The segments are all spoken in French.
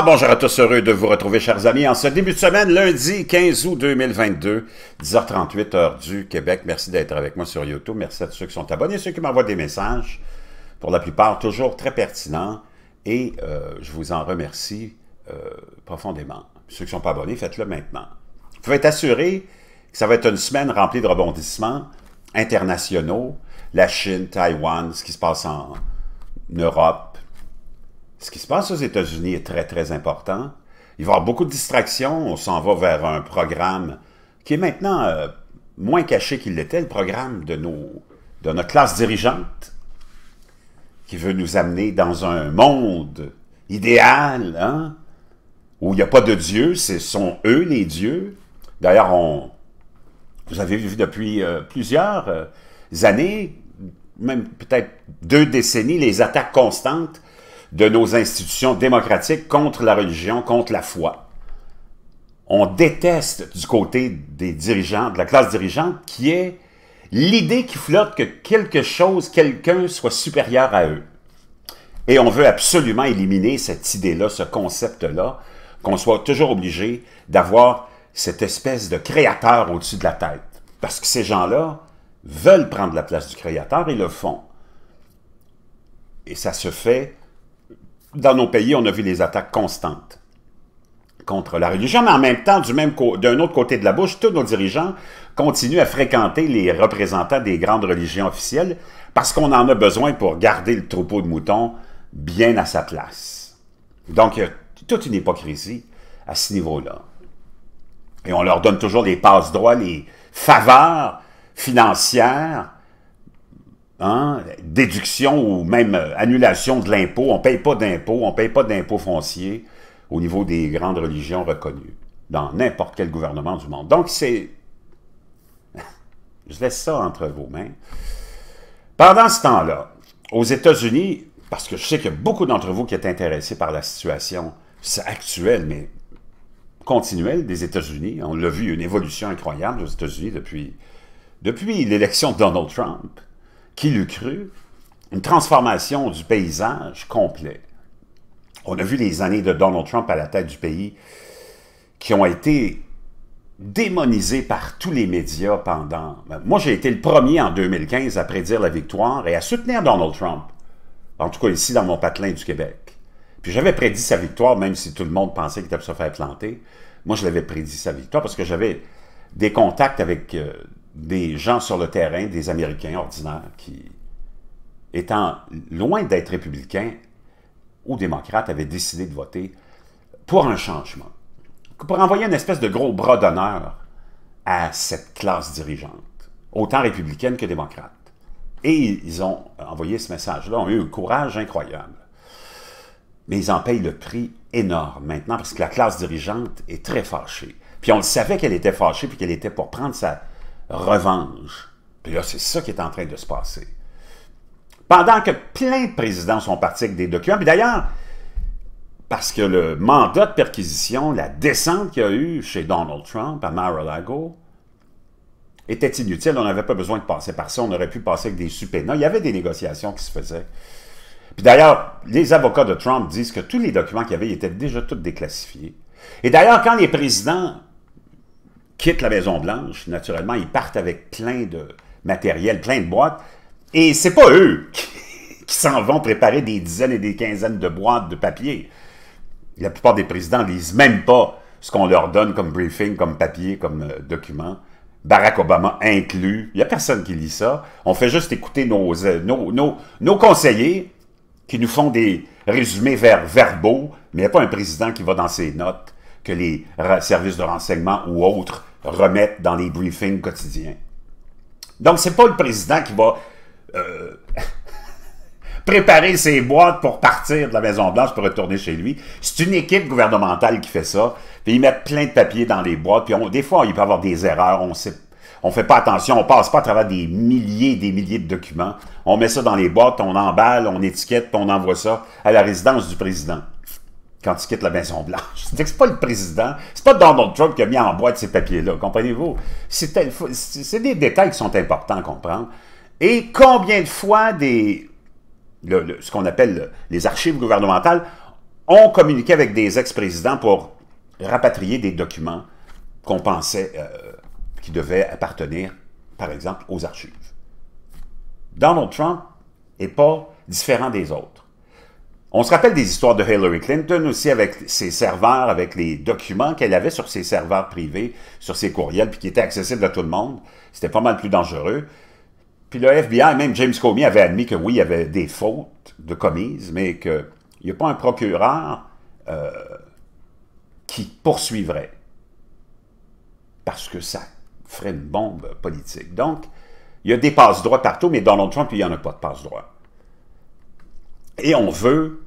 bonjour à tous, heureux de vous retrouver chers amis en ce début de semaine, lundi 15 août 2022, 10h38 heure du Québec. Merci d'être avec moi sur YouTube, merci à tous ceux qui sont abonnés, ceux qui m'envoient des messages, pour la plupart toujours très pertinents, et euh, je vous en remercie euh, profondément. Ceux qui ne sont pas abonnés, faites-le maintenant. Vous pouvez être assuré que ça va être une semaine remplie de rebondissements internationaux, la Chine, Taïwan, ce qui se passe en Europe, ce qui se passe aux États-Unis est très, très important. Il va y avoir beaucoup de distractions. On s'en va vers un programme qui est maintenant euh, moins caché qu'il l'était, le programme de, nos, de notre classe dirigeante, qui veut nous amener dans un monde idéal, hein, où il n'y a pas de Dieu, ce sont eux les dieux. D'ailleurs, on, vous avez vu depuis euh, plusieurs euh, années, même peut-être deux décennies, les attaques constantes de nos institutions démocratiques contre la religion, contre la foi. On déteste du côté des dirigeants, de la classe dirigeante, qui est l'idée qui flotte que quelque chose, quelqu'un soit supérieur à eux. Et on veut absolument éliminer cette idée-là, ce concept-là, qu'on soit toujours obligé d'avoir cette espèce de créateur au-dessus de la tête. Parce que ces gens-là veulent prendre la place du créateur et le font. Et ça se fait dans nos pays, on a vu les attaques constantes contre la religion, mais en même temps, d'un autre côté de la bouche, tous nos dirigeants continuent à fréquenter les représentants des grandes religions officielles parce qu'on en a besoin pour garder le troupeau de moutons bien à sa place. Donc, il y a toute une hypocrisie à ce niveau-là. Et on leur donne toujours des passe-droits, les faveurs financières Hein, déduction ou même euh, annulation de l'impôt. On ne paye pas d'impôt, on ne paye pas d'impôt foncier au niveau des grandes religions reconnues, dans n'importe quel gouvernement du monde. Donc, c'est... Je laisse ça entre vos mains. Pendant ce temps-là, aux États-Unis, parce que je sais qu'il y a beaucoup d'entre vous qui êtes intéressés par la situation actuelle, mais continuelle des États-Unis. On l'a vu, une évolution incroyable aux États-Unis depuis, depuis l'élection de Donald Trump qui l'eût cru, une transformation du paysage complet. On a vu les années de Donald Trump à la tête du pays qui ont été démonisées par tous les médias pendant... Ben, moi, j'ai été le premier en 2015 à prédire la victoire et à soutenir Donald Trump, en tout cas ici dans mon patelin du Québec. Puis j'avais prédit sa victoire, même si tout le monde pensait qu'il était se faire planter. Moi, je l'avais prédit sa victoire parce que j'avais des contacts avec euh, des gens sur le terrain, des Américains ordinaires, qui, étant loin d'être républicains ou démocrates, avaient décidé de voter pour un changement, pour envoyer une espèce de gros bras d'honneur à cette classe dirigeante, autant républicaine que démocrate. Et ils ont envoyé ce message-là, ont eu un courage incroyable. Mais ils en payent le prix énorme maintenant parce que la classe dirigeante est très fâchée. Puis on le savait qu'elle était fâchée puis qu'elle était pour prendre sa, revanche. Puis là, c'est ça qui est en train de se passer. Pendant que plein de présidents sont partis avec des documents, puis d'ailleurs, parce que le mandat de perquisition, la descente qu'il y a eu chez Donald Trump à Mar-a-Lago, était inutile. On n'avait pas besoin de passer par ça. On aurait pu passer avec des supénas. Il y avait des négociations qui se faisaient. Puis d'ailleurs, les avocats de Trump disent que tous les documents qu'il y avait étaient déjà tous déclassifiés. Et d'ailleurs, quand les présidents quittent la Maison-Blanche, naturellement, ils partent avec plein de matériel, plein de boîtes, et c'est pas eux qui s'en vont préparer des dizaines et des quinzaines de boîtes de papier. La plupart des présidents ne lisent même pas ce qu'on leur donne comme briefing, comme papier, comme euh, document. Barack Obama inclus. Il n'y a personne qui lit ça. On fait juste écouter nos, euh, nos, conseillers qui nous font des résumés vers verbaux, mais il n'y a pas un président qui va dans ses notes que les services de renseignement ou autres remettre dans les briefings quotidiens. Donc, c'est pas le président qui va euh, préparer ses boîtes pour partir de la Maison-Blanche pour retourner chez lui. C'est une équipe gouvernementale qui fait ça. Puis ils mettent plein de papiers dans les boîtes. Puis des fois, il peut y avoir des erreurs. On sait, fait pas attention. On passe pas à travers des milliers et des milliers de documents. On met ça dans les boîtes, on emballe, on étiquette, puis on envoie ça à la résidence du président quand tu quittes la Maison-Blanche. C'est que pas le président, c'est pas Donald Trump qui a mis en boîte ces papiers-là, comprenez-vous? C'est des détails qui sont importants à comprendre. Et combien de fois des, ce qu'on appelle les archives gouvernementales ont communiqué avec des ex-présidents pour rapatrier des documents qu'on pensait euh, qui devaient appartenir, par exemple, aux archives. Donald Trump n'est pas différent des autres. On se rappelle des histoires de Hillary Clinton aussi avec ses serveurs, avec les documents qu'elle avait sur ses serveurs privés, sur ses courriels, puis qui étaient accessibles à tout le monde. C'était pas mal plus dangereux. Puis le FBI, même James Comey avait admis que oui, il y avait des fautes de commises, mais qu'il n'y a pas un procureur euh, qui poursuivrait parce que ça ferait une bombe politique. Donc, il y a des passe-droits partout, mais Donald Trump, il n'y en a pas de passe-droits. Et on veut,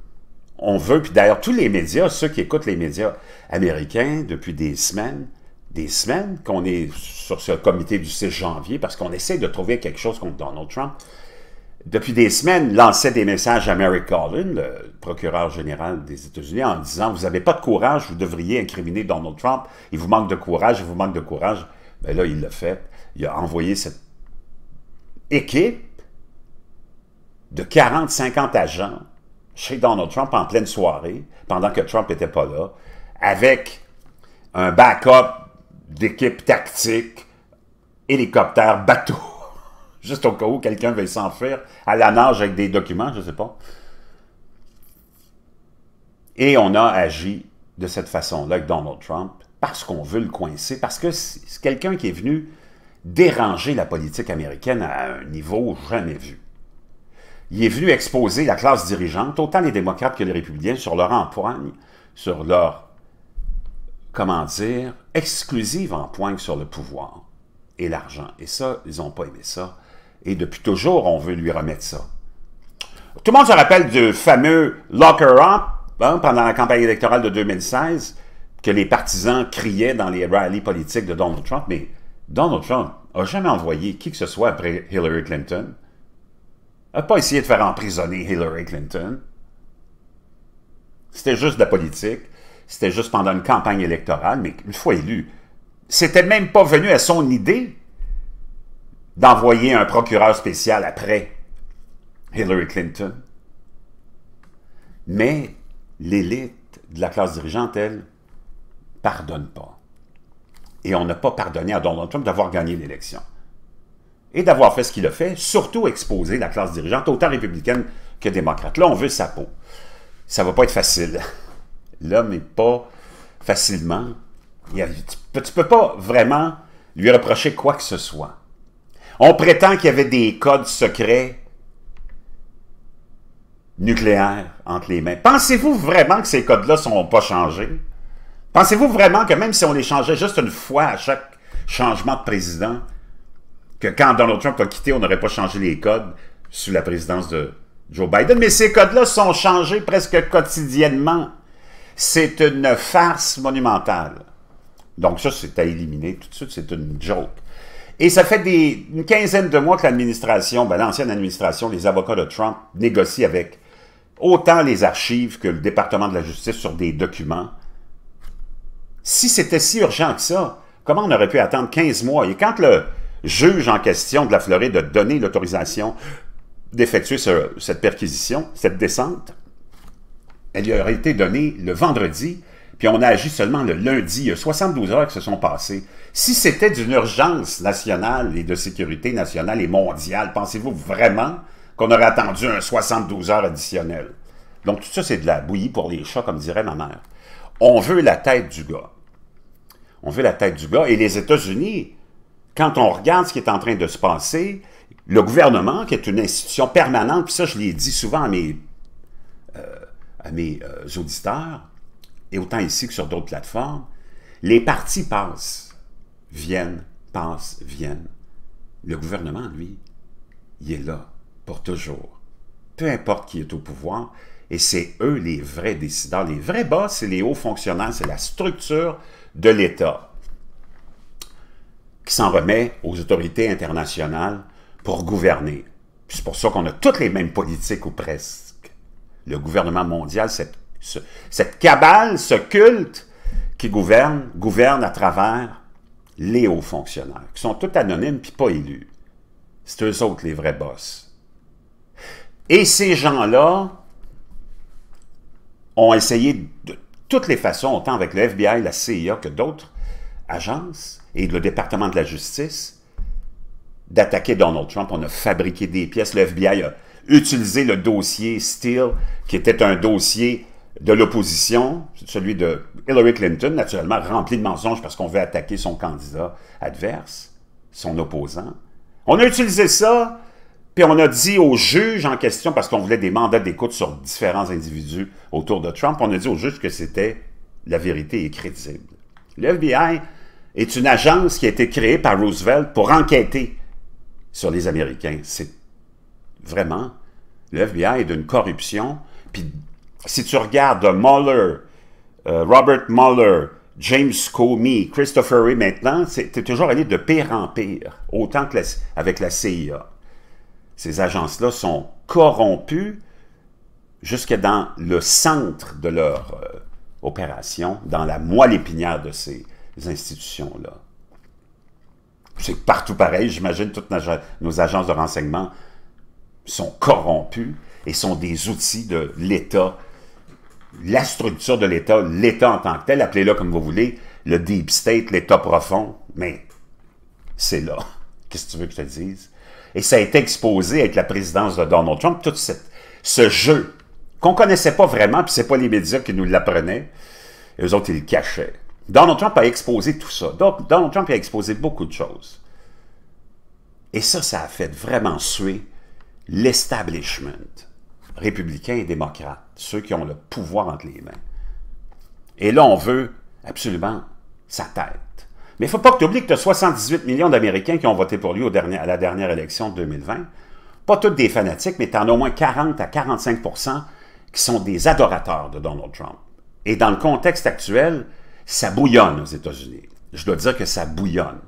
on veut, puis d'ailleurs tous les médias, ceux qui écoutent les médias américains depuis des semaines, des semaines qu'on est sur ce comité du 6 janvier parce qu'on essaie de trouver quelque chose contre Donald Trump. Depuis des semaines, lançait des messages à Mary Garland, le procureur général des États-Unis, en disant Vous n'avez pas de courage, vous devriez incriminer Donald Trump, il vous manque de courage, il vous manque de courage. Mais ben là, il l'a fait. Il a envoyé cette équipe de 40-50 agents chez Donald Trump en pleine soirée, pendant que Trump n'était pas là, avec un backup d'équipe tactique, hélicoptère, bateau, juste au cas où quelqu'un veut s'enfuir à la nage avec des documents, je ne sais pas. Et on a agi de cette façon-là avec Donald Trump parce qu'on veut le coincer, parce que c'est quelqu'un qui est venu déranger la politique américaine à un niveau jamais vu il est venu exposer la classe dirigeante, autant les démocrates que les républicains, sur leur empoigne, sur leur, comment dire, exclusive empoigne sur le pouvoir et l'argent. Et ça, ils n'ont pas aimé ça. Et depuis toujours, on veut lui remettre ça. Tout le monde se rappelle du fameux locker up hein, pendant la campagne électorale de 2016 que les partisans criaient dans les rallyes politiques de Donald Trump, mais Donald Trump n'a jamais envoyé qui que ce soit après Hillary Clinton n'a pas essayé de faire emprisonner Hillary Clinton. C'était juste de la politique. C'était juste pendant une campagne électorale, mais une fois élu, c'était même pas venu à son idée d'envoyer un procureur spécial après Hillary Clinton. Mais l'élite de la classe dirigeante, elle, pardonne pas. Et on n'a pas pardonné à Donald Trump d'avoir gagné l'élection et d'avoir fait ce qu'il a fait, surtout exposer la classe dirigeante, autant républicaine que démocrate. Là, on veut sa peau. Ça ne va pas être facile. L'homme n'est pas facilement... tu, peux, peux pas vraiment lui reprocher quoi que ce soit. On prétend qu'il y avait des codes secrets nucléaires entre les mains. Pensez-vous vraiment que ces codes-là ne sont pas changés? Pensez-vous vraiment que même si on les changeait juste une fois à chaque changement de président, que quand Donald Trump a quitté, on n'aurait pas changé les codes sous la présidence de Joe Biden. Mais ces codes-là sont changés presque quotidiennement. C'est une farce monumentale. Donc ça, c'est à éliminer tout de suite, c'est une joke. Et ça fait des, une quinzaine de mois que l'administration, ben, l'ancienne administration, les avocats de Trump négocient avec autant les archives que le département de la justice sur des documents. Si c'était si urgent que ça, comment on aurait pu attendre 15 mois? Et quand le, juge en question de la Floride de donner l'autorisation d'effectuer cette perquisition, cette descente, elle lui aurait été donnée le vendredi, puis on a agi seulement le lundi. Il y a 72 heures qui se sont passées. Si c'était d'une urgence nationale et de sécurité nationale et mondiale, pensez-vous vraiment qu'on aurait attendu un 72 heures additionnel? Donc tout ça, c'est de la bouillie pour les chats, comme dirait ma mère. On veut la tête du gars. On veut la tête du gars. Et les États-Unis quand on regarde ce qui est en train de se passer, le gouvernement, qui est une institution permanente, puis ça, je l'ai dit souvent à mes, euh, à mes euh, auditeurs, et autant ici que sur d'autres plateformes, les partis passent, viennent, passent, viennent. Le gouvernement, lui, il est là pour toujours. Peu importe qui est au pouvoir, et c'est eux les vrais décideurs, les vrais boss, c'est les hauts fonctionnaires, c'est la structure de l'État qui s'en remet aux autorités internationales pour gouverner. C'est pour ça qu'on a toutes les mêmes politiques ou presque. Le gouvernement mondial, cette, cabale, ce culte qui gouverne, gouverne à travers les hauts fonctionnaires, qui sont tous anonymes puis pas élus. C'est eux autres les vrais boss. Et ces gens-là ont essayé de toutes les façons, autant avec le FBI, la CIA que d'autres agences, et le département de la justice d'attaquer Donald Trump. On a fabriqué des pièces. Le FBI a utilisé le dossier Steele, qui était un dossier de l'opposition, celui de Hillary Clinton, naturellement rempli de mensonges parce qu'on veut attaquer son candidat adverse, son opposant. On a utilisé ça, puis on a dit aux juges en question, parce qu'on voulait des mandats d'écoute sur différents individus autour de Trump, on a dit au juge que c'était la vérité et crédible. Le FBI est une agence qui a été créée par Roosevelt pour enquêter sur les Américains. C'est vraiment, le FBI est d'une corruption. Puis si tu regardes Mueller, euh, Robert Mueller, James Comey, Christopher Ray maintenant, c'est toujours allé de pire en pire, autant que la, avec la CIA. Ces agences-là sont corrompues jusque dans le centre de leur euh, opération, dans la moelle épinière de ces institutions-là. C'est partout pareil, j'imagine toutes nos agences de renseignement sont corrompues et sont des outils de l'État, la structure de l'État, l'État en tant que tel, appelez-le comme vous voulez, le deep state, l'État profond, mais c'est là. Qu'est-ce que tu veux que je te dise? Et ça a été exposé avec la présidence de Donald Trump, tout cette, ce jeu qu'on connaissait pas vraiment, puis c'est pas les médias qui nous l'apprenaient, eux autres, ils le cachaient. Donald Trump a exposé tout ça. Donc, Donald Trump a exposé beaucoup de choses. Et ça, ça a fait vraiment suer l'establishment, républicain et démocrate, ceux qui ont le pouvoir entre les mains. Et là, on veut absolument sa tête. Mais il ne faut pas que tu oublies que tu as 78 millions d'Américains qui ont voté pour lui au dernier, à la dernière élection de 2020. Pas tous des fanatiques, mais tu en as au moins 40 à 45 qui sont des adorateurs de Donald Trump. Et dans le contexte actuel, ça bouillonne aux États-Unis. Je dois dire que ça bouillonne.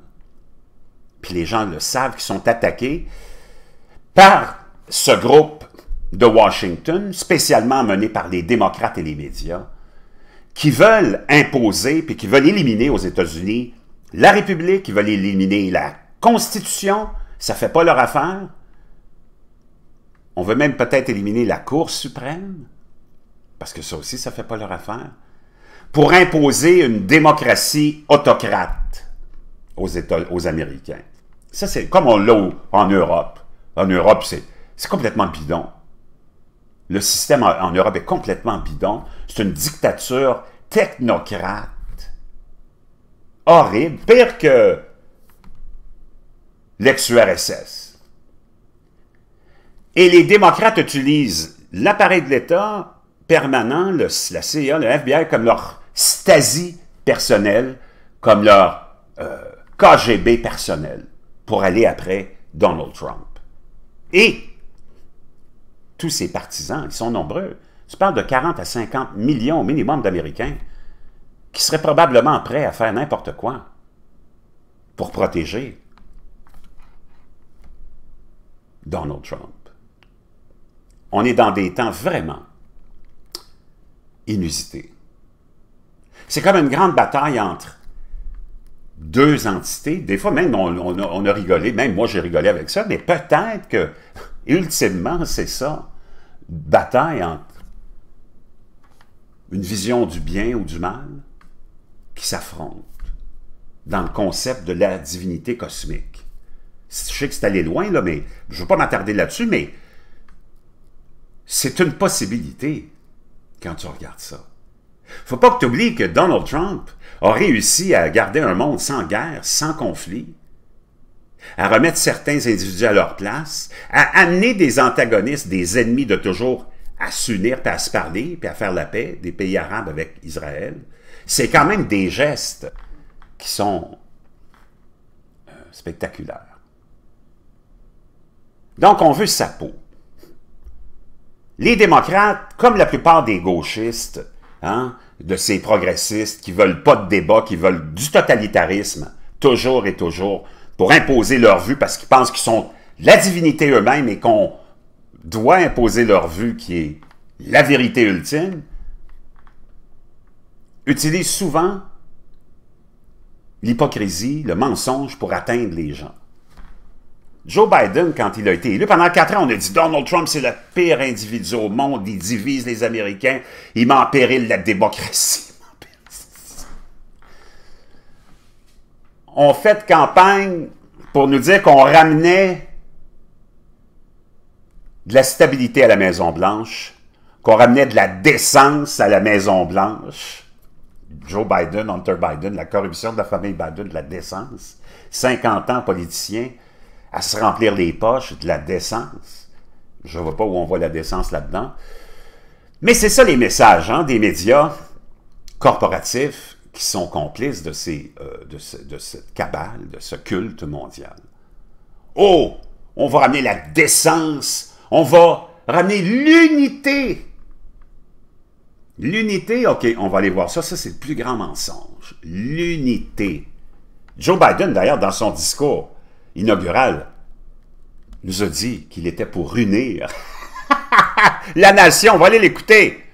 Puis les gens le savent, qui sont attaqués par ce groupe de Washington, spécialement mené par les démocrates et les médias, qui veulent imposer, puis qui veulent éliminer aux États-Unis la République, qui veulent éliminer la Constitution, ça ne fait pas leur affaire. On veut même peut-être éliminer la Cour suprême, parce que ça aussi, ça ne fait pas leur affaire pour imposer une démocratie autocrate aux, États, aux Américains. Ça, c'est comme on l'a en Europe. En Europe, c'est complètement bidon. Le système en, Europe est complètement bidon. C'est une dictature technocrate. Horrible. Pire que l'ex-URSS. Et les démocrates utilisent l'appareil de l'État permanent, le, la CIA, le FBI, comme leur Stasi personnelle comme leur euh, KGB personnel pour aller après Donald Trump. Et tous ces partisans, ils sont nombreux. Tu parles de 40 à 50 millions au minimum d'Américains qui seraient probablement prêts à faire n'importe quoi pour protéger Donald Trump. On est dans des temps vraiment inusités. C'est comme une grande bataille entre deux entités. Des fois, même, on, a rigolé, même moi, j'ai rigolé avec ça, mais peut-être que, ultimement, c'est ça, bataille entre une vision du bien ou du mal qui s'affronte dans le concept de la divinité cosmique. Je sais que c'est allé loin, là, mais je ne veux pas m'attarder là-dessus, mais c'est une possibilité quand tu regardes ça. Faut pas que tu oublies que Donald Trump a réussi à garder un monde sans guerre, sans conflit, à remettre certains individus à leur place, à amener des antagonistes, des ennemis de toujours à s'unir, à se parler, puis à faire la paix des pays arabes avec Israël. C'est quand même des gestes qui sont euh, spectaculaires. Donc, on veut sa peau. Les démocrates, comme la plupart des gauchistes, Hein, de ces progressistes qui veulent pas de débat, qui veulent du totalitarisme, toujours et toujours, pour imposer leur vue parce qu'ils pensent qu'ils sont la divinité eux-mêmes et qu'on doit imposer leur vue qui est la vérité ultime, utilisent souvent l'hypocrisie, le mensonge pour atteindre les gens. Joe Biden, quand il a été élu, pendant quatre ans, on a dit Donald Trump, c'est le pire individu au monde, il divise les Américains, il met en péril la démocratie. On fait campagne pour nous dire qu'on ramenait de la stabilité à la Maison-Blanche, qu'on ramenait de la décence à la Maison-Blanche. Joe Biden, Hunter Biden, la corruption de la famille Biden, de la décence. 50 ans politicien à se remplir les poches de la décence. Je ne vois pas où on voit la décence là-dedans. Mais c'est ça les messages hein, des médias corporatifs qui sont complices de, euh, de cette cabale, de ce culte mondial. Oh, on va ramener la décence, on va ramener l'unité. L'unité, OK, on va aller voir ça, ça c'est le plus grand mensonge. L'unité. Joe Biden, d'ailleurs, dans son discours, inaugural, nous a dit qu'il était pour unir la nation. On va aller l'écouter.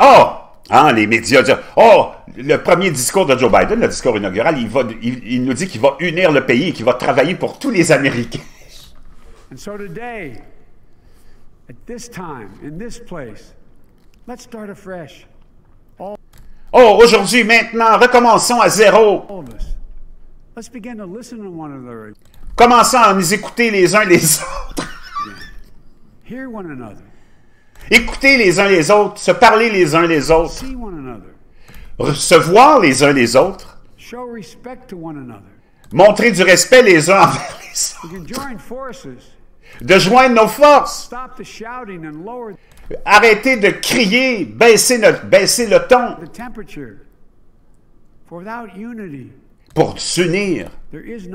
Oh! les médias disent Oh, le premier discours de Joe Biden, le discours inaugural, il, va, il, nous dit qu'il va unir le pays et qu'il va travailler pour tous les Américains. And so today, at this time, in this place, let's start afresh. Oh, aujourd'hui, maintenant, recommençons à zéro. Commençons à nous écouter les uns les autres. Écouter les uns les autres, se parler les uns les autres, Recevoir les uns les autres, montrer du respect les uns envers les autres de joindre nos forces. Arrêtez de crier, baisser, notre, baisser le ton. Pour s'unir, il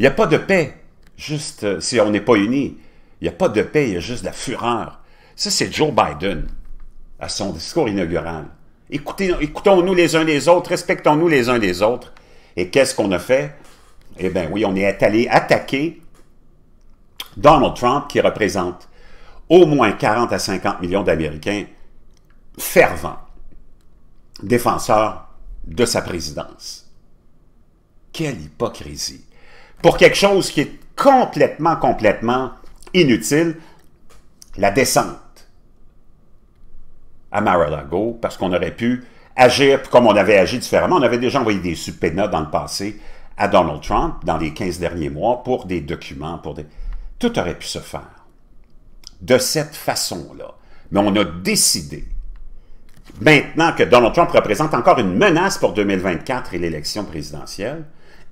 n'y a pas de paix, juste euh, si on n'est pas unis. Il n'y a pas de paix, il y a juste de la fureur. Ça, c'est Joe Biden à son discours inaugural. Écoutons-nous les uns les autres, respectons-nous les uns les autres. Et qu'est-ce qu'on a fait? Eh bien oui, on est allé attaquer Donald Trump qui représente au moins 40 à 50 millions d'Américains fervents défenseurs de sa présidence. Quelle hypocrisie. Pour quelque chose qui est complètement, complètement inutile, la descente à Mar-a-Lago, parce qu'on aurait pu agir comme on avait agi différemment. On avait déjà envoyé des subpénas dans le passé à Donald Trump dans les 15 derniers mois pour des documents, pour des... Tout aurait pu se faire de cette façon-là. Mais on a décidé, maintenant que Donald Trump représente encore une menace pour 2024 et l'élection présidentielle,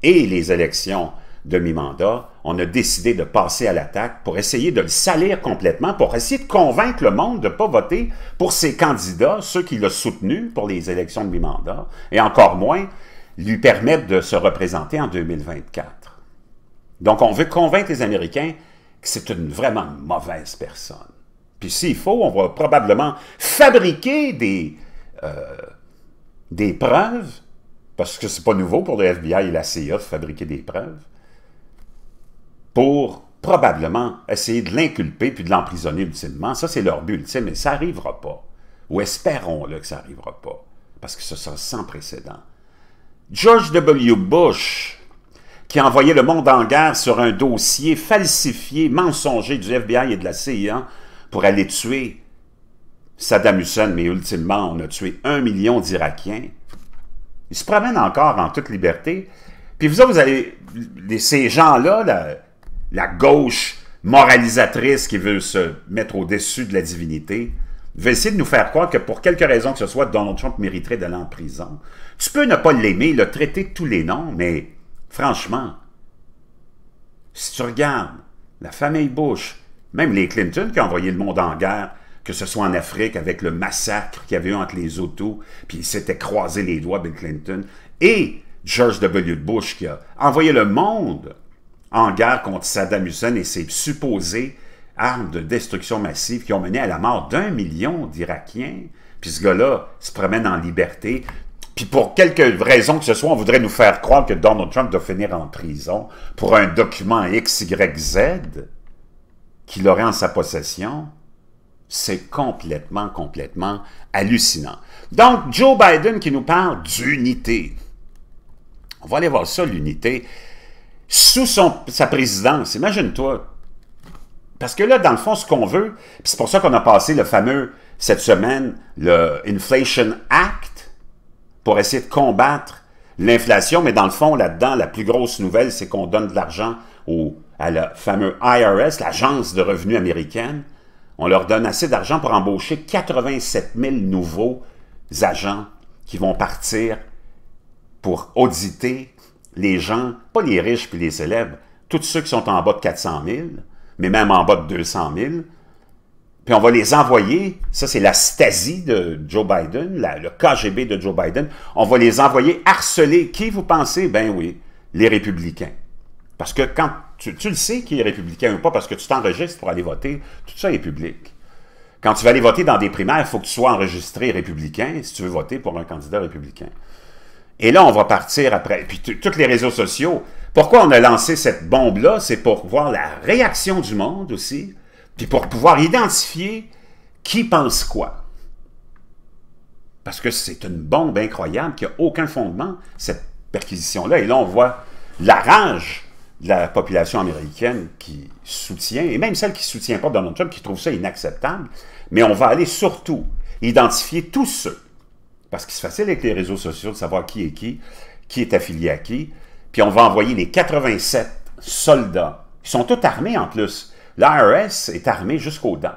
et les élections de mi-mandat, on a décidé de passer à l'attaque pour essayer de le salir complètement, pour essayer de convaincre le monde de ne pas voter pour ses candidats, ceux qui l'ont soutenu pour les élections de mi-mandat, et encore moins lui permettre de se représenter en 2024. Donc, on veut convaincre les Américains que c'est une vraiment mauvaise personne. Puis s'il faut, on va probablement fabriquer des, euh, des preuves, parce que c'est pas nouveau pour le FBI et la CIA de fabriquer des preuves, pour probablement essayer de l'inculper puis de l'emprisonner ultimement. Ça, c'est leur but ultime, mais ça n'arrivera pas. Ou espérons-le que ça n'arrivera pas, parce que ce sera sans précédent. George W. Bush, qui a envoyé le monde en guerre sur un dossier falsifié, mensonger du FBI et de la CIA pour aller tuer Saddam Hussein, mais ultimement, on a tué un million d'Irakiens. Il se promène encore en toute liberté. Puis vous avez vous ces gens-là, la gauche moralisatrice qui veut se mettre au-dessus de la divinité, veut essayer de nous faire croire que pour quelque raison que ce soit, Donald Trump mériterait d'aller en prison. Tu peux ne pas l'aimer, le traiter de tous les noms, mais franchement, si tu regardes la famille Bush, même les Clinton qui ont envoyé le monde en guerre, que ce soit en Afrique avec le massacre qu'il y avait eu entre les autos, puis ils s'étaient croisé les doigts Bill Clinton, et George W. Bush qui a envoyé le monde en guerre contre Saddam Hussein et ses supposés armes de destruction massive qui ont mené à la mort d'un million d'Irakiens. Puis ce gars-là se promène en liberté. Puis pour quelque raison que ce soit, on voudrait nous faire croire que Donald Trump doit finir en prison pour un document XYZ qu'il aurait en sa possession. C'est complètement, complètement hallucinant. Donc, Joe Biden qui nous parle d'unité. On va aller voir ça, l'unité. Sous son, sa présidence, imagine-toi, parce que là, dans le fond, ce qu'on veut, c'est pour ça qu'on a passé le fameux, cette semaine, le Inflation Act, pour essayer de combattre l'inflation. Mais dans le fond, là-dedans, la plus grosse nouvelle, c'est qu'on donne de l'argent au, à la fameuse IRS, l'Agence de revenus américaine. On leur donne assez d'argent pour embaucher 87 000 nouveaux agents qui vont partir pour auditer les gens, pas les riches puis les célèbres, tous ceux qui sont en bas de 400 000, mais même en bas de 200 000. Puis on va les envoyer, ça c'est la stasie de Joe Biden, le KGB de Joe Biden, on va les envoyer harceler. Qui vous pensez? Ben oui, les républicains. Parce que quand tu, tu le sais qui est républicain ou pas, parce que tu t'enregistres pour aller voter, tout ça est public. Quand tu vas aller voter dans des primaires, il faut que tu sois enregistré républicain si tu veux voter pour un candidat républicain. Et là, on va partir après. Puis toutes les réseaux sociaux, pourquoi on a lancé cette bombe-là? C'est pour voir la réaction du monde aussi, puis pour pouvoir identifier qui pense quoi. Parce que c'est une bombe incroyable qui n'a aucun fondement, cette perquisition-là. Et là, on voit la rage de la population américaine qui soutient, et même celle qui ne soutient pas Donald Trump, qui trouve ça inacceptable. Mais on va aller surtout identifier tous ceux, parce qu'il c'est facile avec les réseaux sociaux de savoir qui est qui, qui est affilié à qui, puis on va envoyer les 87 soldats. qui sont tous armés en plus. L'IRS est armé jusqu'aux dents.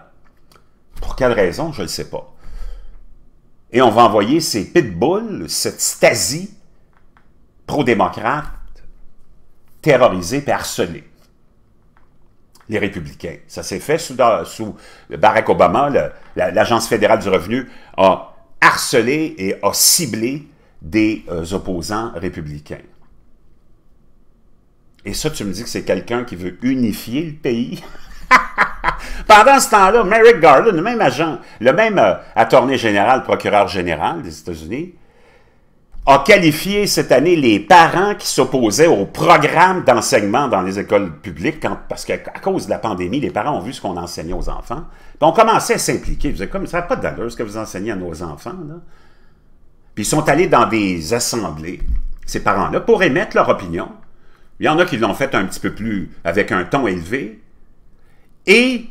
Pour quelle raison, je ne sais pas. Et on va envoyer ces pitbulls, cette Stasi pro-démocrate, terrorisés et harcelés. Les républicains. Ça s'est fait sous, Barack Obama. L'Agence fédérale du revenu a harcelé et a ciblé des euh, opposants républicains. Et ça, tu me dis que c'est quelqu'un qui veut unifier le pays? Pendant ce temps-là, Merrick Garland, le même agent, le même euh, attorné général, procureur général des États-Unis, a qualifié cette année les parents qui s'opposaient au programme d'enseignement dans les écoles publiques, parce qu'à cause de la pandémie, les parents ont vu ce qu'on enseignait aux enfants. Puis on commençait à s'impliquer. Ils disaient, comme ça n'a pas d'allure ce que vous enseignez à nos enfants. Là. Puis ils sont allés dans des assemblées, ces parents-là, pour émettre leur opinion. Il y en a qui l'ont fait un petit peu plus avec un ton élevé. Et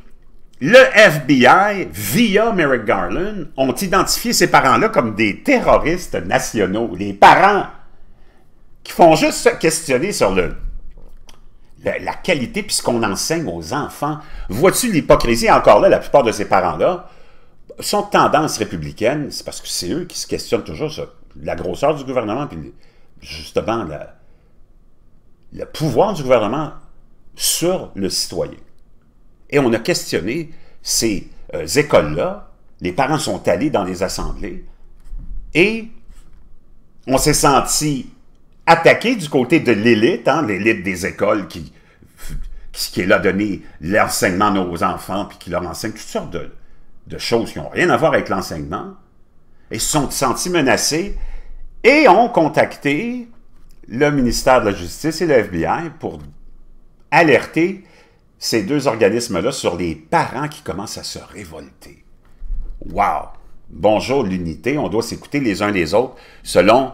le FBI, via Merrick Garland, ont identifié ces parents-là comme des terroristes nationaux, les parents qui font juste se questionner sur le, la qualité puis ce qu'on enseigne aux enfants. Vois-tu l'hypocrisie encore là, la plupart de ces parents-là sont tendance républicaine, c'est parce que c'est eux qui se questionnent toujours sur la grosseur du gouvernement puis justement la, le pouvoir du gouvernement sur le citoyen. Et on a questionné ces euh, écoles-là, les parents sont allés dans les assemblées, et on s'est senti attaqué du côté de l'élite, hein, l'élite des écoles qui, qui, est là donné l'enseignement aux enfants, puis qui leur enseigne toutes sortes de, choses qui n'ont rien à voir avec l'enseignement, et se sont sentis menacés, et ont contacté le ministère de la Justice et le FBI pour alerter ces deux organismes-là sur les parents qui commencent à se révolter. Wow! Bonjour l'unité, on doit s'écouter les uns les autres selon,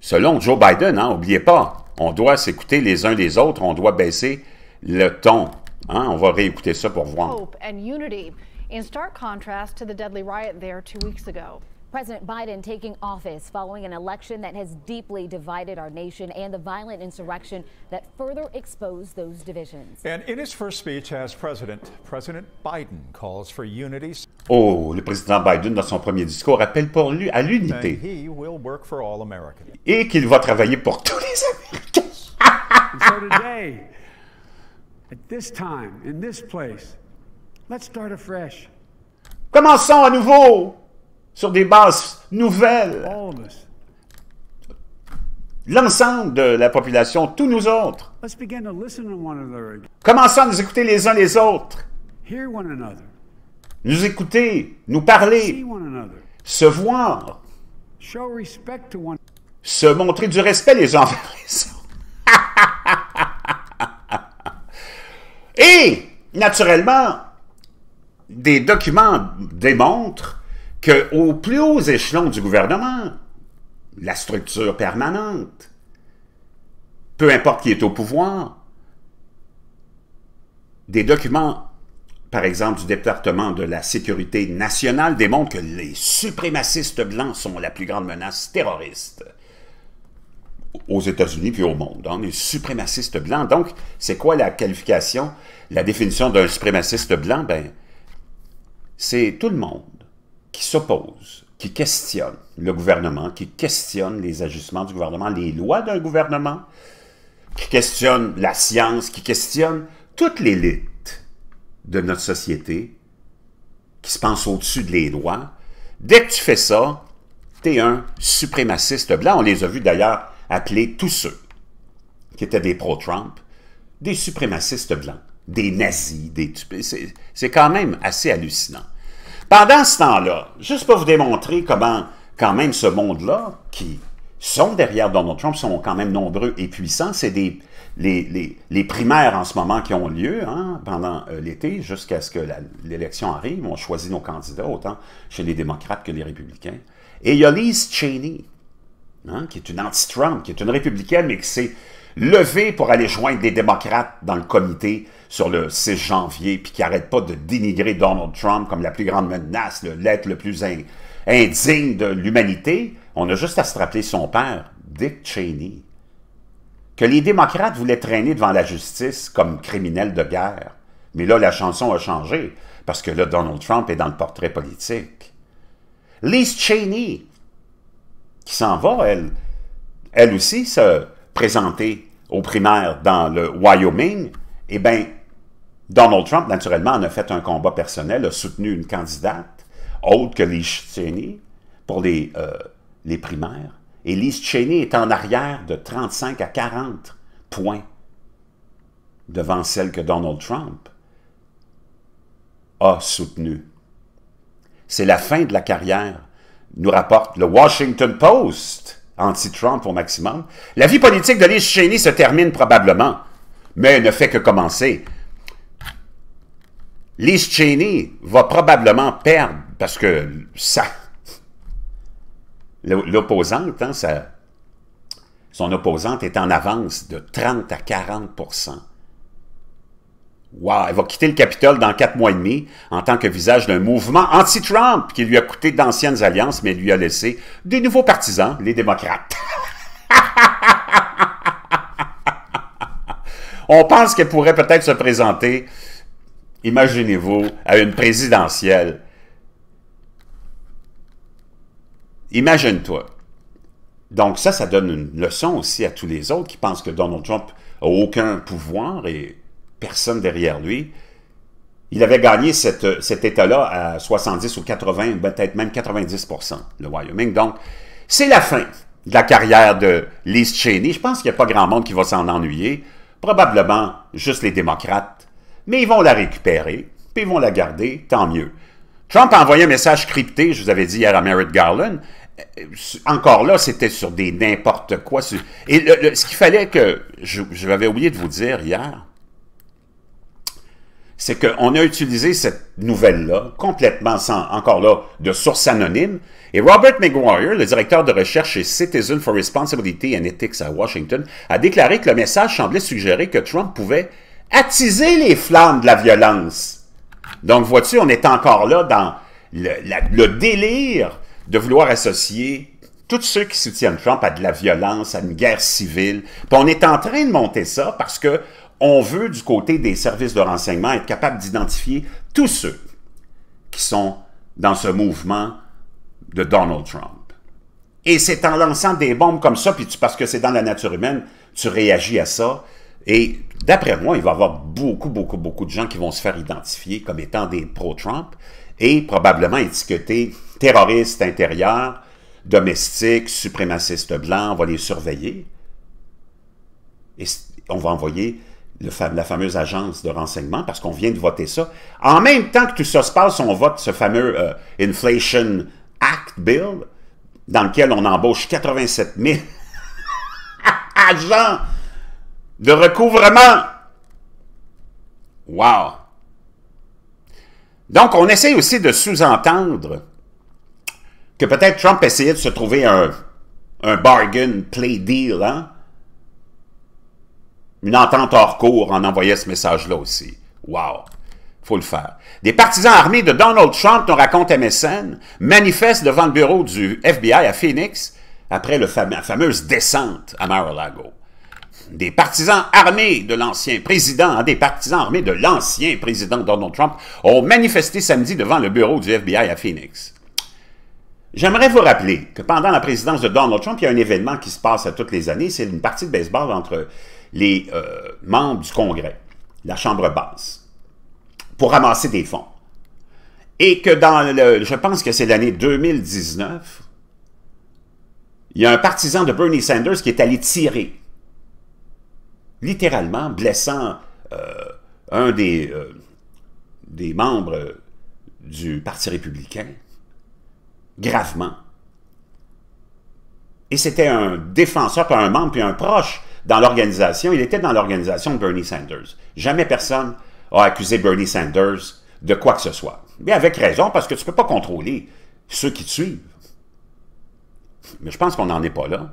selon Joe Biden, n'oubliez hein, oubliez pas. On doit s'écouter les uns les autres, on doit baisser le ton. Hein? On va réécouter ça pour voir. President Biden taking office following an election that has deeply divided our nation and the violent insurrection that further exposed those divisions. And in his first speech as president, President Biden calls for unity. Oh, le président Biden dans son premier discours appelle pour lui à l'unité. Et qu'il va travailler pour tous les Américains. so today, at this time, in this place, let's start afresh. Commençons à nouveau. sur des bases nouvelles. Oh, L'ensemble de la population, tous nous autres. Commençons à nous écouter les uns les autres. Nous écouter, nous parler, se voir, se montrer du respect les uns envers les autres. Et, naturellement, des documents démontrent qu'aux plus hauts échelons du gouvernement, la structure permanente, peu importe qui est au pouvoir, des documents, par exemple, du département de la sécurité nationale démontrent que les suprémacistes blancs sont la plus grande menace terroriste aux États-Unis puis au monde. Les suprémacistes blancs, Donc, c'est quoi la qualification, la définition d'un suprémaciste blanc? Ben, c'est tout le monde qui s'opposent, qui questionnent le gouvernement, qui questionnent les ajustements du gouvernement, les lois d'un gouvernement, qui questionnent la science, qui questionnent toute l'élite de notre société, qui se pense au-dessus de lois. dès que tu fais ça, tu es un suprémaciste blanc. On les a vus d'ailleurs appeler tous ceux qui étaient des pro-Trump, des suprémacistes blancs, des nazis, des... C'est quand même assez hallucinant. Pendant ce temps-là, juste pour vous démontrer comment, quand même, ce monde-là, qui sont derrière Donald Trump, sont quand même nombreux et puissants, c'est des, les, les, primaires en ce moment qui ont lieu hein, pendant euh, l'été jusqu'à ce que l'élection arrive. On choisit nos candidats, autant chez les démocrates que les républicains. Et il y a Cheney, Hein, qui est une anti-Trump, qui est une républicaine, mais qui s'est levée pour aller joindre des démocrates dans le comité sur le 6 janvier, puis qui n'arrête pas de dénigrer Donald Trump comme la plus grande menace, le le, le plus indigne de l'humanité, on a juste à se rappeler son père, Dick Cheney, que les démocrates voulaient traîner devant la justice comme criminel de guerre. Mais là, la chanson a changé, parce que là, Donald Trump est dans le portrait politique. Lise Cheney, s'en va, elle, elle aussi se présenter aux primaires dans le Wyoming, eh bien, Donald Trump, naturellement, en a fait un combat personnel, a soutenu une candidate autre que Liz Cheney pour les, euh, les primaires. Et Liz Cheney est en arrière de 35 à 40 points devant celle que Donald Trump a soutenue. C'est la fin de la carrière nous rapporte le Washington Post, anti-Trump au maximum, la vie politique de Liz Cheney se termine probablement, mais ne fait que commencer. Liz Cheney va probablement perdre parce que ça. L'opposante, hein, son opposante est en avance de 30 à 40 Wow, elle va quitter le Capitole dans quatre mois et demi en tant que visage d'un mouvement anti-Trump qui lui a coûté d'anciennes alliances, mais lui a laissé des nouveaux partisans, les démocrates. On pense qu'elle pourrait peut-être se présenter, imaginez-vous, à une présidentielle. Imagine-toi. Donc ça, ça donne une leçon aussi à tous les autres qui pensent que Donald Trump n'a aucun pouvoir et personne derrière lui. Il avait gagné cet État-là à 70 ou 80, peut-être même 90 le Wyoming. Donc, c'est la fin de la carrière de Liz Cheney. Je pense qu'il n'y a pas grand monde qui va s'en ennuyer. Probablement juste les démocrates. Mais ils vont la récupérer, puis ils vont la garder, tant mieux. Trump a envoyé un message crypté, je vous avais dit hier à Merritt Garland. Euh, encore là, c'était sur des n'importe quoi. Et ce qu'il fallait que, je, je l'avais oublié de vous dire hier, c'est qu'on a utilisé cette nouvelle-là, complètement sans, encore là, de source anonyme, et Robert McGuire, le directeur de recherche chez Citizen for Responsibility and Ethics à Washington, a déclaré que le message semblait suggérer que Trump pouvait attiser les flammes de la violence. Donc, vois on est encore là dans le, le délire de vouloir associer tous ceux qui soutiennent Trump à de la violence, à une guerre civile. on est en train de monter ça parce que on veut, du côté des services de renseignement, être capable d'identifier tous ceux qui sont dans ce mouvement de Donald Trump. Et c'est en lançant des bombes comme ça, puis parce que c'est dans la nature humaine, tu réagis à ça. Et d'après moi, il va y avoir beaucoup, beaucoup, beaucoup de gens qui vont se faire identifier comme étant des pro-Trump et probablement étiquetés terroristes intérieurs, domestiques, suprémacistes blancs. On va les surveiller. Et on va envoyer la fameuse agence de renseignement, parce qu'on vient de voter ça. En même temps que tout ça se passe, on vote ce fameux euh, Inflation Act Bill, dans lequel on embauche 87 000 agents de recouvrement. Wow! Donc, on essaie aussi de sous-entendre que peut-être Trump essayait de se trouver un, un bargain play deal, hein? Une entente hors cours en envoyait ce message-là aussi. Wow! Faut le faire. Des partisans armés de Donald Trump, on raconte MSN, manifestent devant le bureau du FBI à Phoenix après la fameuse descente à Mar-a-Lago. Des partisans armés de l'ancien président, des partisans armés de l'ancien président Donald Trump ont manifesté samedi devant le bureau du FBI à Phoenix. J'aimerais vous rappeler que pendant la présidence de Donald Trump, il y a un événement qui se passe à toutes les années, c'est une partie de baseball entre les euh, membres du Congrès, la Chambre basse, pour ramasser des fonds. Et que dans le, je pense que c'est l'année 2019, il y a un partisan de Bernie Sanders qui est allé tirer, littéralement blessant euh, un des, euh, des membres du Parti républicain, gravement. Et c'était un défenseur, puis un membre, puis un proche dans l'organisation, il était dans l'organisation de Bernie Sanders. Jamais personne a accusé Bernie Sanders de quoi que ce soit. Mais avec raison, parce que tu ne peux pas contrôler ceux qui te suivent. Mais je pense qu'on n'en est pas là.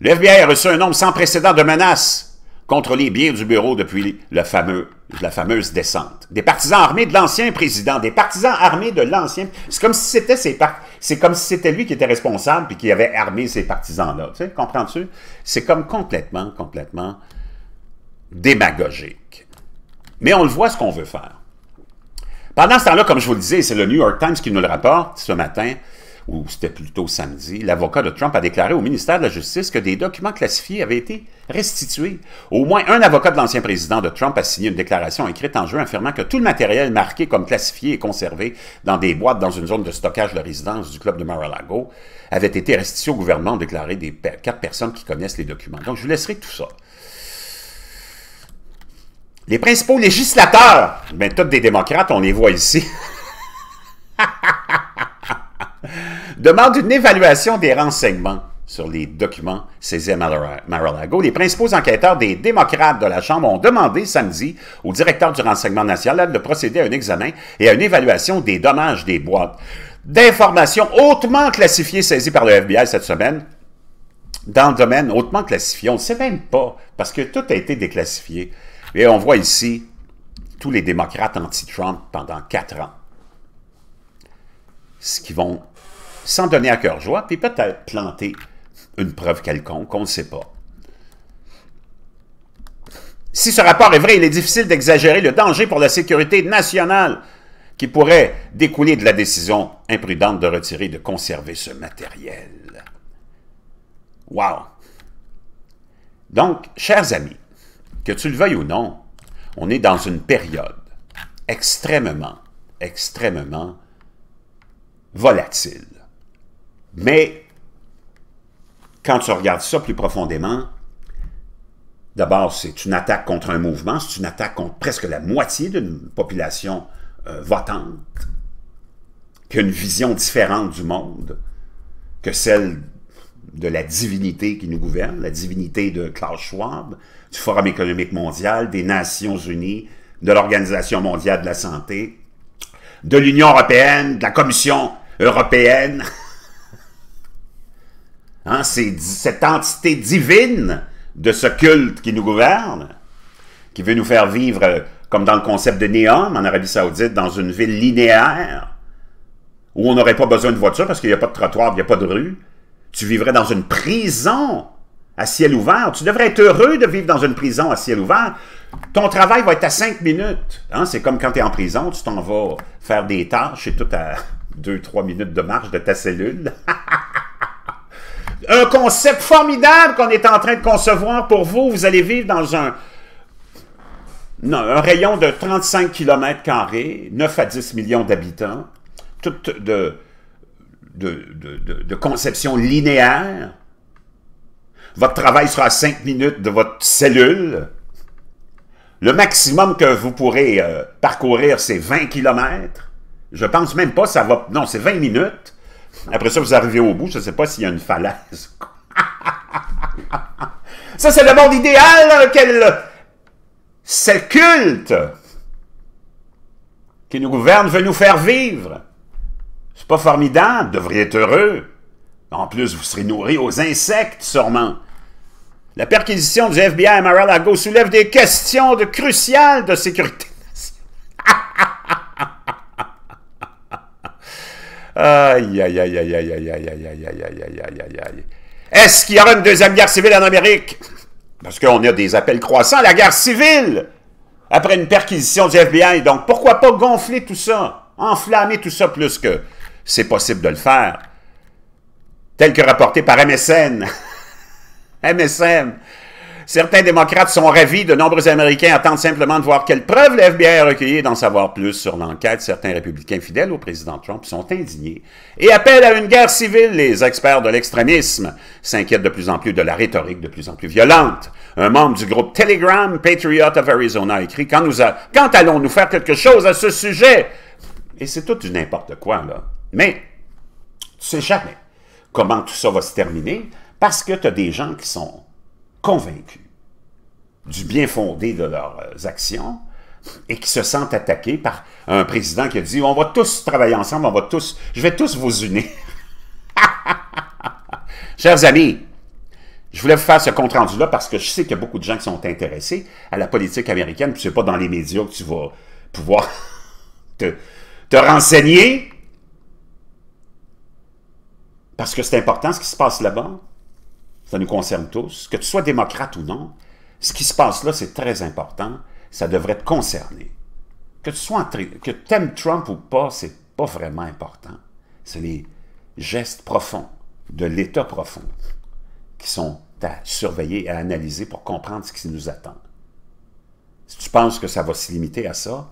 Le FBI a reçu un nombre sans précédent de menaces contre les biens du bureau depuis la fameuse descente. Des partisans armés de l'ancien président, des partisans armés de l'ancien... C'est comme si c'était ses C'est comme si c'était lui qui était responsable et qui avait armé ces partisans-là. Tu sais, comprends-tu? C'est comme complètement, complètement démagogique. Mais on le voit ce qu'on veut faire. Pendant ce temps-là, comme je vous le disais, c'est le New York Times qui nous le rapporte ce matin, ou c'était plutôt samedi, l'avocat de Trump a déclaré au ministère de la Justice que des documents classifiés avaient été restitués. Au moins un avocat de l'ancien président de Trump a signé une déclaration écrite en juin affirmant que tout le matériel marqué comme classifié et conservé dans des boîtes dans une zone de stockage de résidence du club de Mar-a-Lago avait été restitué au gouvernement, déclaré des quatre personnes qui connaissent les documents. Donc je vous laisserai tout ça. Les principaux législateurs, bien, tous des démocrates, on les voit ici. Demande une évaluation des renseignements sur les documents saisis à Mar-a-Lago. Les principaux enquêteurs des démocrates de la Chambre ont demandé samedi au directeur du renseignement national de procéder à un examen et à une évaluation des dommages des boîtes d'informations hautement classifiées saisies par le FBI cette semaine dans le domaine hautement classifié. On ne sait même pas parce que tout a été déclassifié. Et on voit ici tous les démocrates anti-Trump pendant quatre ans. Ce qui vont sans donner à cœur joie, puis peut-être planter une preuve quelconque, on ne sait pas. Si ce rapport est vrai, il est difficile d'exagérer le danger pour la sécurité nationale qui pourrait découler de la décision imprudente de retirer et de conserver ce matériel. Wow! Donc, chers amis, que tu le veuilles ou non, on est dans une période extrêmement, extrêmement volatile. Mais quand tu regardes ça plus profondément, d'abord, c'est une attaque contre un mouvement, c'est une attaque contre presque la moitié d'une population euh, votante, qui a une vision différente du monde que celle de la divinité qui nous gouverne, la divinité de Klaus Schwab, du Forum économique mondial, des Nations unies, de l'Organisation mondiale de la santé, de l'Union européenne, de la Commission européenne. Hein, c'est cette entité divine de ce culte qui nous gouverne, qui veut nous faire vivre euh, comme dans le concept de Néom en Arabie Saoudite, dans une ville linéaire, où on n'aurait pas besoin de voiture parce qu'il n'y a pas de trottoir, il n'y a pas de rue. Tu vivrais dans une prison à ciel ouvert. Tu devrais être heureux de vivre dans une prison à ciel ouvert. Ton travail va être à cinq minutes. Hein, c'est comme quand tu es en prison, tu t'en vas faire des tâches et tout à deux, trois minutes de marche de ta cellule. un concept formidable qu'on est en train de concevoir pour vous. Vous allez vivre dans un, un rayon de 35 km, 9 à 10 millions d'habitants, tout de, de, conception linéaire. Votre travail sera à 5 minutes de votre cellule. Le maximum que vous pourrez euh, parcourir, c'est 20 km. Je pense même pas, ça va... Non, c'est 20 minutes. Après ça, vous arrivez au bout, je ne sais pas s'il y a une falaise. ça, c'est le monde idéal dans lequel culte qui nous gouverne veut nous faire vivre. C'est pas formidable, vous devriez être heureux. En plus, vous serez nourri aux insectes, sûrement. La perquisition du FBI à Mar-a-Lago soulève des questions de cruciales de sécurité Aïe, aïe, aïe, aïe, aïe, aïe, aïe, aïe, aïe, aïe, Est-ce qu'il y aura une deuxième guerre civile en Amérique? Parce qu'on a des appels croissants à la guerre civile après une perquisition du FBI. Donc, pourquoi pas gonfler tout ça, enflammer tout ça plus que c'est possible de le faire? Tel que rapporté par MSN. MSN. Certains démocrates sont ravis, de nombreux Américains attendent simplement de voir quelles preuves l'FBI a recueillies d'en savoir plus sur l'enquête. Certains républicains fidèles au président Trump sont indignés et appellent à une guerre civile. Les experts de l'extrémisme s'inquiètent de plus en plus de la rhétorique de plus en plus violente. Un membre du groupe Telegram, Patriot of Arizona, écrit Quand, nous allons-nous faire quelque chose à ce sujet Et c'est tout du n'importe quoi, là. Mais tu sais jamais comment tout ça va se terminer parce que tu as des gens qui sont convaincus du bien fondé de leurs euh, actions et qui se sentent attaqués par un président qui a dit on va tous travailler ensemble, on va tous, je vais tous vous unir. Chers amis, je voulais vous faire ce compte rendu là parce que je sais qu'il y a beaucoup de gens qui sont intéressés à la politique américaine, puis n'est pas dans les médias que tu vas pouvoir te renseigner parce que c'est important ce qui se passe là-bas ça nous concerne tous, que tu sois démocrate ou non, ce qui se passe là, c'est très important, ça devrait te concerner. Que tu que aimes Trump ou pas, c'est pas vraiment important. C'est les gestes profonds de l'État profond qui sont à surveiller, et à analyser pour comprendre ce qui nous attend. Si tu penses que ça va se limiter à ça,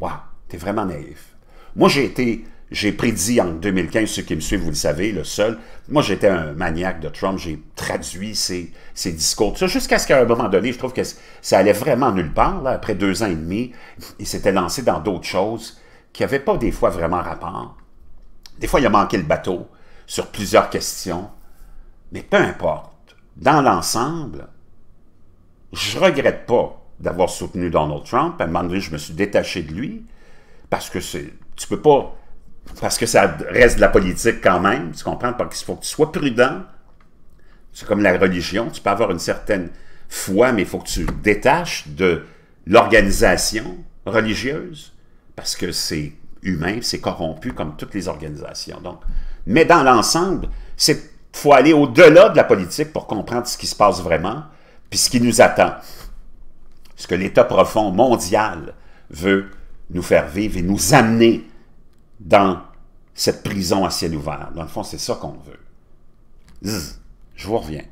waouh, t'es vraiment naïf. Moi, j'ai été j'ai prédit en 2015, ceux qui me suivent, vous le savez, le seul. Moi, j'étais un maniaque de Trump. J'ai traduit ses, discours, ça, jusqu'à ce qu'à un moment donné, je trouve que ça allait vraiment nulle part. Après deux ans et demi, il s'était lancé dans d'autres choses qui n'avaient pas des fois vraiment rapport. Des fois, il a manqué le bateau sur plusieurs questions. Mais peu importe. Dans l'ensemble, je regrette pas d'avoir soutenu Donald Trump. À un moment donné, je me suis détaché de lui parce que c'est, tu peux pas parce que ça reste de la politique quand même, tu comprends? Parce qu'il faut que tu sois prudent. C'est comme la religion, tu peux avoir une certaine foi, mais il faut que tu détaches de l'organisation religieuse, parce que c'est humain, c'est corrompu comme toutes les organisations. Donc, mais dans l'ensemble, il faut aller au-delà de la politique pour comprendre ce qui se passe vraiment, puis ce qui nous attend. Ce que l'État profond mondial veut nous faire vivre et nous amener dans cette prison à ciel ouvert. Dans le fond, c'est ça qu'on veut. je vous reviens.